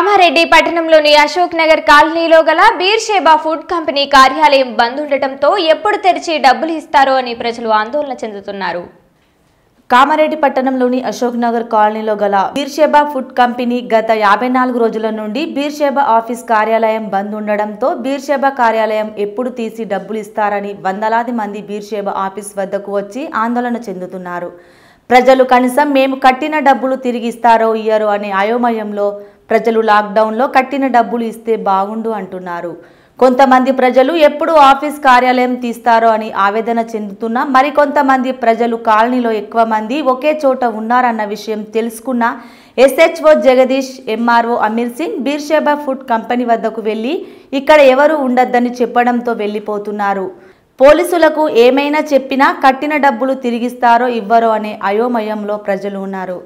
కామారెడ్డి పట్టణంలోని అశోక్ నగర్ కాలనీలో గల బీర్షేబా ఫుడ్ కంపెనీ కార్యాలయం బంద్ ఉండటంతో ఎప్పుడు తెరిచి డబ్బులు ఇస్తారో అని ప్రజలు ఆందోళన చెందుతున్నారు కామారెడ్డి పట్టణంలోని అశోక్ నగర్ కాలనీలో గల బీర్షేబా ఫుడ్ కంపెనీ గత యాభై నాలుగు రోజుల నుండి బీర్షేబా ఆఫీస్ కార్యాలయం బంద్ ఉండడంతో బీర్షేబా కార్యాలయం ఎప్పుడు తీసి డబ్బులు ఇస్తారని వందలాది మంది బీర్షేబా ఆఫీస్ వద్దకు వచ్చి ఆందోళన చెందుతున్నారు ప్రజలు కనీసం మేము కట్టిన డబ్బులు తిరిగి ఇస్తారో ఇయ్యరో అనే అయోమయంలో ప్రజలు లాక్డౌన్లో కట్టిన డబ్బులు ఇస్తే బాగుండు అంటున్నారు కొంతమంది ప్రజలు ఎప్పుడు ఆఫీస్ కార్యాలయం తీస్తారో అని ఆవేదన చెందుతున్నా మరికొంతమంది ప్రజలు కాలనీలో ఎక్కువ మంది ఒకే చోట ఉన్నారన్న విషయం తెలుసుకున్న SHO Jagdish MRO Amir Singh Beersheba food company వద్దకు వెళ్ళి ఇక్కడ ఎవరు ఉండొద్దని చెప్పడంతో వెళ్ళిపోతున్నారు పోలీసులకు ఏమైనా చెప్పినా కట్టిన డబ్బులు తిరిగిస్తారో ఇవ్వరో అనే అయోమయంలో ప్రజలు ఉన్నారు